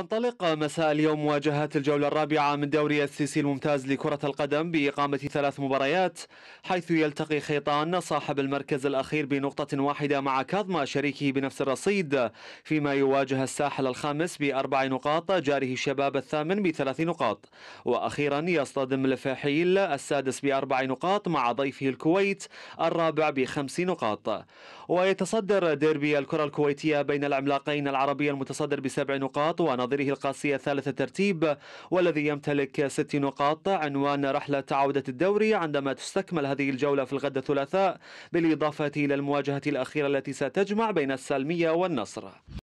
تنطلق مساء اليوم مواجهات الجولة الرابعة من دوري السيسي الممتاز لكرة القدم بإقامة ثلاث مباريات حيث يلتقي خيطان صاحب المركز الأخير بنقطة واحدة مع كاظما شريكه بنفس الرصيد فيما يواجه الساحل الخامس بأربع نقاط جاره الشباب الثامن بثلاث نقاط وأخيرا يصطدم الفحيل السادس بأربع نقاط مع ضيفه الكويت الرابع بخمس نقاط ويتصدر ديربي الكرة الكويتية بين العملاقين العربي المتصدر بسبع نقاط ونظر بمناظره القاسية ثالث الترتيب والذي يمتلك ست نقاط عنوان رحلة عودة الدوري عندما تستكمل هذه الجولة في الغد الثلاثاء بالإضافة إلى المواجهة الأخيرة التي ستجمع بين السالمية والنصر